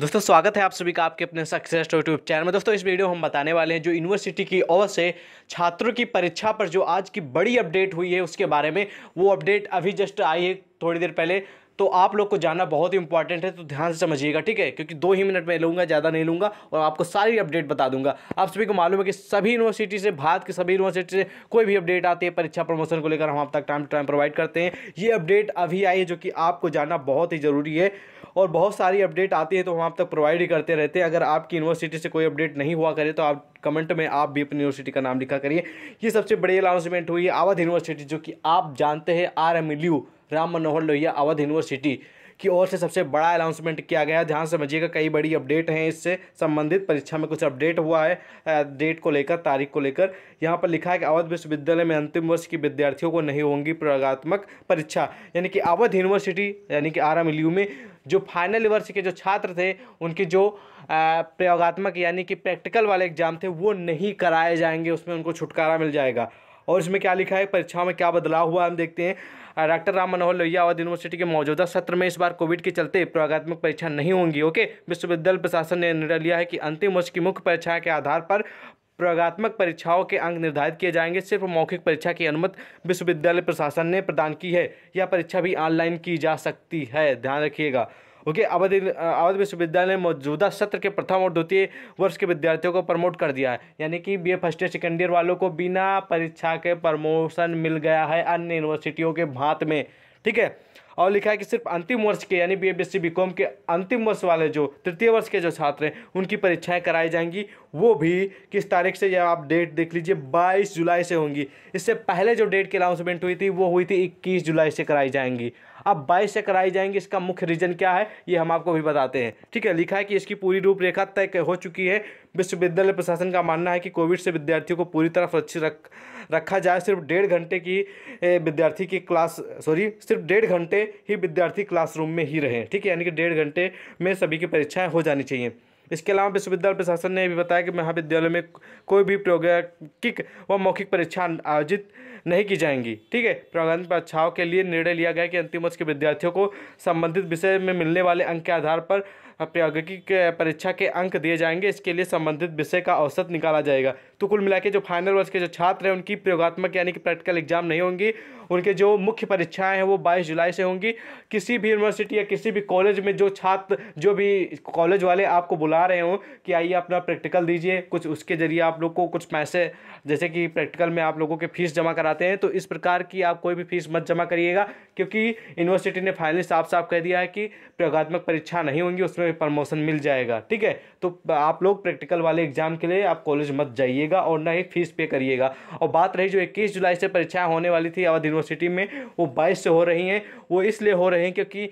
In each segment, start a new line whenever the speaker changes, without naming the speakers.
दोस्तों स्वागत है आप सभी का आपके अपने सक्सेस यूट्यूब चैनल में दोस्तों इस वीडियो हम बताने वाले हैं जो यूनिवर्सिटी की ओर से छात्रों की परीक्षा पर जो आज की बड़ी अपडेट हुई है उसके बारे में वो अपडेट अभी जस्ट आई है थोड़ी देर पहले तो आप लोग को जानना बहुत ही इंपॉर्टेंट है तो ध्यान से समझिएगा ठीक है क्योंकि दो ही मिनट में लूँगा ज़्यादा नहीं लूँगा और आपको सारी अपडेट बता दूंगा आप सभी को मालूम है कि सभी यूनिवर्सिटी से भारत की सभी यूनिवर्सिटी से कोई भी अपडेट आती है परीक्षा प्रमोशन को लेकर हम आप तक टाइम टू टाइम प्रोवाइड करते हैं ये अपडेट अभी आई है जो कि आपको जानना बहुत ही ज़रूरी है और बहुत सारी अपडेट आती है तो हम आप तक प्रोवाइड ही करते रहते हैं अगर आपकी यूनिवर्सिटी से कोई अपडेट नहीं हुआ करे तो आप कमेंट में आप भी अपनी यूनिवर्सिटी का नाम लिखा करिए ये सबसे बड़ी अनाउंसमेंट हुई है अवध यूनिवर्सिटी जो कि आप जानते हैं R M U Ram Manohar Lohia Awadh university की ओर से सबसे बड़ा अनाउंसमेंट किया गया ध्यान समझिएगा कई बड़ी अपडेट हैं इससे संबंधित परीक्षा में कुछ अपडेट हुआ है डेट को लेकर तारीख को लेकर यहाँ पर लिखा है कि अवध विश्वविद्यालय में अंतिम वर्ष की विद्यार्थियों को नहीं होंगी प्रयोगात्मक परीक्षा यानी कि अवध यूनिवर्सिटी यानी कि आर में जो फाइनल वर्ष के जो छात्र थे उनके जो प्रयोगात्मक यानी कि प्रैक्टिकल वाले एग्जाम थे वो नहीं कराए जाएंगे उसमें उनको छुटकारा मिल जाएगा और इसमें क्या लिखा है परीक्षाओं में क्या बदलाव हुआ हम देखते हैं डॉक्टर राम मनोहर लोहिया और यूनिवर्सिटी के मौजूदा सत्र में इस बार कोविड के चलते प्रयोगात्मक परीक्षा नहीं होंगी ओके विश्वविद्यालय प्रशासन ने निर्णय लिया है कि अंतिम वर्ष की मुख्य परीक्षा के आधार पर प्रयोगात्मक परीक्षाओं के अंक निर्धारित किए जाएंगे सिर्फ मौखिक परीक्षा की अनुमति विश्वविद्यालय प्रशासन ने प्रदान की है यह परीक्षा भी ऑनलाइन की जा सकती है ध्यान रखिएगा ओके अवध अवध विश्वविद्यालय ने मौजूदा सत्र के प्रथम और द्वितीय वर्ष के विद्यार्थियों को प्रमोट कर दिया है यानी कि B A first year second year वालों को बिना परीक्षा के प्रमोशन मिल गया है अन्य यूनिवर्सिटियों के भात में ठीक है और लिखा है कि सिर्फ अंतिम वर्ष के यानी बी एम के अंतिम वर्ष वाले जो तृतीय वर्ष के जो छात्र हैं उनकी परीक्षाएँ कराई जाएंगी वो भी किस तारीख से या आप डेट देख लीजिए बाईस जुलाई से होंगी इससे पहले जो डेट की अनाउंसमेंट हुई थी वो हुई थी इक्कीस जुलाई से कराई जाएंगी अब बाईस से कराई जाएंगी इसका मुख्य रीजन क्या है ये हम आपको भी बताते हैं ठीक है लिखा है कि इसकी पूरी रूपरेखा तय हो चुकी है विश्वविद्यालय प्रशासन का मानना है कि कोविड से विद्यार्थियों को पूरी तरह सुरक्षित रख रखा जाए सिर्फ डेढ़ घंटे की विद्यार्थी की क्लास सॉरी सिर्फ डेढ़ घंटे ही विद्यार्थी क्लासरूम में ही रहें ठीक है यानी कि डेढ़ घंटे में सभी की परीक्षाएँ हो जानी चाहिए इसके अलावा विश्वविद्यालय प्रशासन ने भी बताया कि महाविद्यालय में कोई भी प्रौद्योगिक व मौखिक परीक्षा आयोजित नहीं की जाएंगी ठीक है प्रारंभिक परीक्षाओं के लिए निर्णय लिया गया कि अंतिम वर्ष के विद्यार्थियों को संबंधित विषय में मिलने वाले अंक के आधार पर प्रायोगिक परीक्षा के अंक दिए जाएंगे इसके लिए संबंधित विषय का औसत निकाला जाएगा तो कुल मिला जो फाइनल वर्ष के जो छात्र हैं उनकी प्रयोगात्मक यानी कि प्रैक्टिकल एग्जाम नहीं होंगी उनके जो मुख्य परीक्षाएं हैं वो 22 जुलाई से होंगी किसी भी यूनिवर्सिटी या किसी भी कॉलेज में जो छात्र जो भी कॉलेज वाले आपको बुला बुला रहे हूँ कि आइए अपना प्रैक्टिकल दीजिए कुछ उसके ज़रिए आप लोग को कुछ पैसे जैसे कि प्रैक्टिकल में आप लोगों के फीस जमा कराते हैं तो इस प्रकार की आप कोई भी फीस मत जमा करिएगा क्योंकि यूनिवर्सिटी ने फाइनली साफ साफ कह दिया है कि प्रयोगात्मक परीक्षा नहीं होंगी उसमें प्रमोशन मिल जाएगा ठीक है तो आप लोग प्रैक्टिकल वाले एग्जाम के लिए आप कॉलेज मत जाइएगा और ना ही फीस पे करिएगा और बात रही जो इक्कीस जुलाई से परीक्षाएँ होने वाली थी अवध यूनिवर्सिटी में वो बाईस से हो रही हैं वो इसलिए हो रही हैं क्योंकि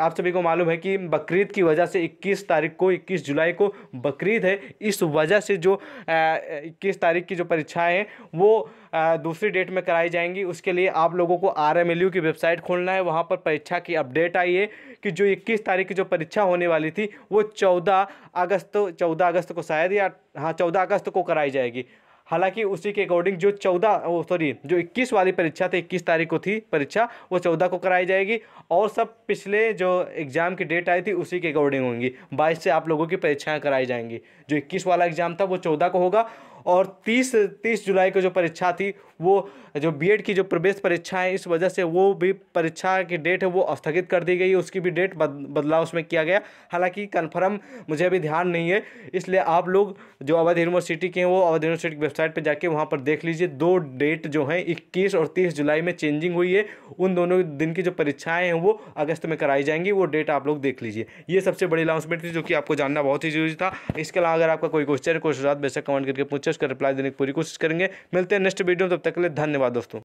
आप सभी को मालूम है कि बकरीद की वजह से 21 तारीख को 21 जुलाई को बकरीद है इस वजह से जो इक्कीस तारीख की जो परीक्षाएं हैं वो आ, दूसरी डेट में कराई जाएंगी उसके लिए आप लोगों को आर एम एल यू की वेबसाइट खोलना है वहाँ पर परीक्षा की अपडेट आई है कि जो 21 तारीख की जो परीक्षा होने वाली थी वो 14 अगस्त 14 अगस्त को शायद या हाँ 14 अगस्त को कराई जाएगी हालांकि उसी के अकॉर्डिंग जो चौदह सॉरी जो इक्कीस वाली परीक्षा थी इक्कीस तारीख को थी परीक्षा वो चौदह को कराई जाएगी और सब पिछले जो एग्ज़ाम की डेट आई थी उसी के अकॉर्डिंग होंगी बाईस से आप लोगों की परीक्षाएँ कराई जाएंगी जो इक्कीस वाला एग्ज़ाम था वो चौदह को होगा और 30 30 जुलाई को जो परीक्षा थी वो जो बीएड की जो प्रवेश परीक्षा है इस वजह से वो भी परीक्षा की डेट है वो स्थगित कर दी गई उसकी भी डेट बद, बदलाव उसमें किया गया हालांकि कन्फर्म मुझे अभी ध्यान नहीं है इसलिए आप लोग जो अवध यूनिवर्सिटी के हैं वो अवध यूनिवर्सिटी की वेबसाइट पर जाके वहाँ पर देख लीजिए दो डेट जो हैं इक्कीस और तीस जुलाई में चेंजिंग हुई है उन दोनों दिन की जो परीक्षाएँ हैं वो अगस्त में कराई जाएंगी वो डेट आप लोग देख लीजिए ये सबसे बड़ी अनाउंसमेंट थी जो कि आपको जानना बहुत ही जरूरी था इसके अलावा अगर आपका कोई क्वेश्चन है कोई सुझाव कमेंट करके पूछे उसका रिप्लाई देने की पूरी कोशिश करेंगे मिलते हैं नेक्स्ट वीडियो तब तक के लिए धन्यवाद दोस्तों